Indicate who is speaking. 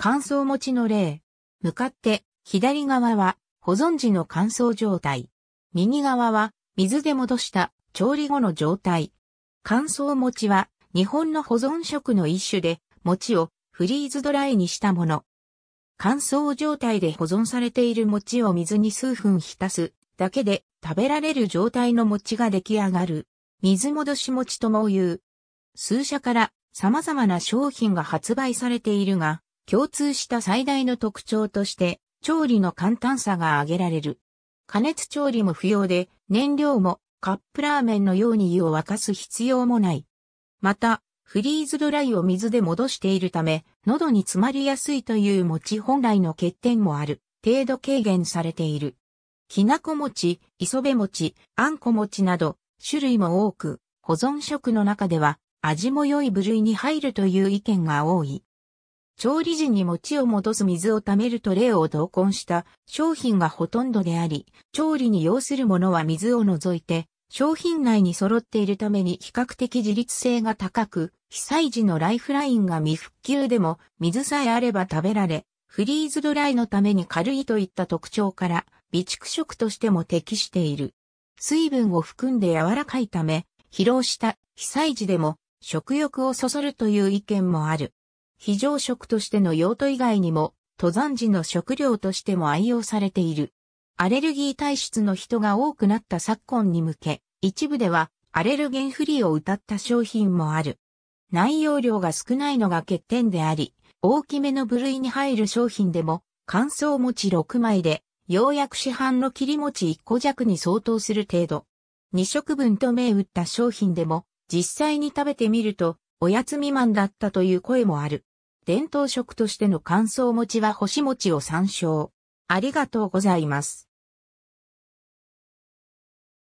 Speaker 1: 乾燥持ちの例。向かって、左側は、保存時の乾燥状態。右側は、水で戻した調理後の状態。乾燥餅は、日本の保存食の一種で、餅をフリーズドライにしたもの。乾燥状態で保存されている餅を水に数分浸すだけで食べられる状態の餅が出来上がる。水戻し餅とも言う。数社から様々な商品が発売されているが、共通した最大の特徴として、調理の簡単さが挙げられる。加熱調理も不要で、燃料もカップラーメンのように湯を沸かす必要もない。また、フリーズドライを水で戻しているため、喉に詰まりやすいという餅本来の欠点もある、程度軽減されている。きなこ餅、磯辺餅、あんこ餅など、種類も多く、保存食の中では、味も良い部類に入るという意見が多い。調理時に餅を戻す水を溜めるトレを同梱した商品がほとんどであり、調理に要するものは水を除いて、商品内に揃っているために比較的自立性が高く、被災時のライフラインが未復旧でも水さえあれば食べられ、フリーズドライのために軽いといった特徴から、備蓄食としても適している。水分を含んで柔らかいため、疲労した被災時でも食欲をそそるという意見もある。非常食としての用途以外にも、登山時の食料としても愛用されている。アレルギー体質の人が多くなった昨今に向け、一部ではアレルゲンフリーを謳った商品もある。内容量が少ないのが欠点であり、大きめの部類に入る商品でも、乾燥餅6枚で、ようやく市販の切り餅1個弱に相当する程度。2食分と銘打った商品でも、実際に食べてみると、おやつ未満だったという声もある。伝統食としての乾燥餅は干し餅を参照。ありがとうございます。